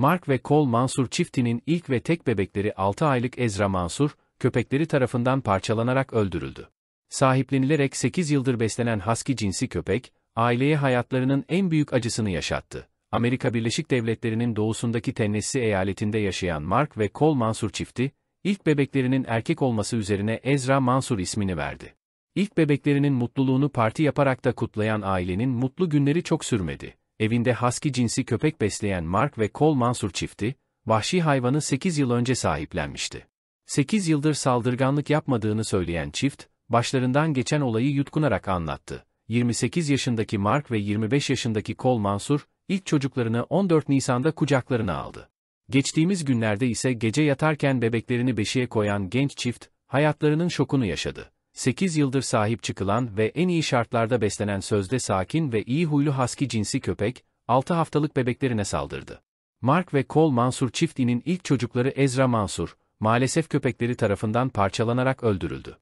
Mark ve Cole Mansur çiftinin ilk ve tek bebekleri 6 aylık Ezra Mansur, köpekleri tarafından parçalanarak öldürüldü. Sahiplenilerek 8 yıldır beslenen husky cinsi köpek, aileye hayatlarının en büyük acısını yaşattı. Amerika Birleşik Devletleri'nin doğusundaki Tennessee eyaletinde yaşayan Mark ve Cole Mansur çifti, ilk bebeklerinin erkek olması üzerine Ezra Mansur ismini verdi. İlk bebeklerinin mutluluğunu parti yaparak da kutlayan ailenin mutlu günleri çok sürmedi evinde husky cinsi köpek besleyen Mark ve Cole Mansur çifti, vahşi hayvanı 8 yıl önce sahiplenmişti. 8 yıldır saldırganlık yapmadığını söyleyen çift, başlarından geçen olayı yutkunarak anlattı. 28 yaşındaki Mark ve 25 yaşındaki Cole Mansur, ilk çocuklarını 14 Nisan'da kucaklarına aldı. Geçtiğimiz günlerde ise gece yatarken bebeklerini beşiğe koyan genç çift, hayatlarının şokunu yaşadı. 8 yıldır sahip çıkılan ve en iyi şartlarda beslenen sözde sakin ve iyi huylu haski cinsi köpek, 6 haftalık bebeklerine saldırdı. Mark ve Cole Mansur çiftinin ilk çocukları Ezra Mansur, maalesef köpekleri tarafından parçalanarak öldürüldü.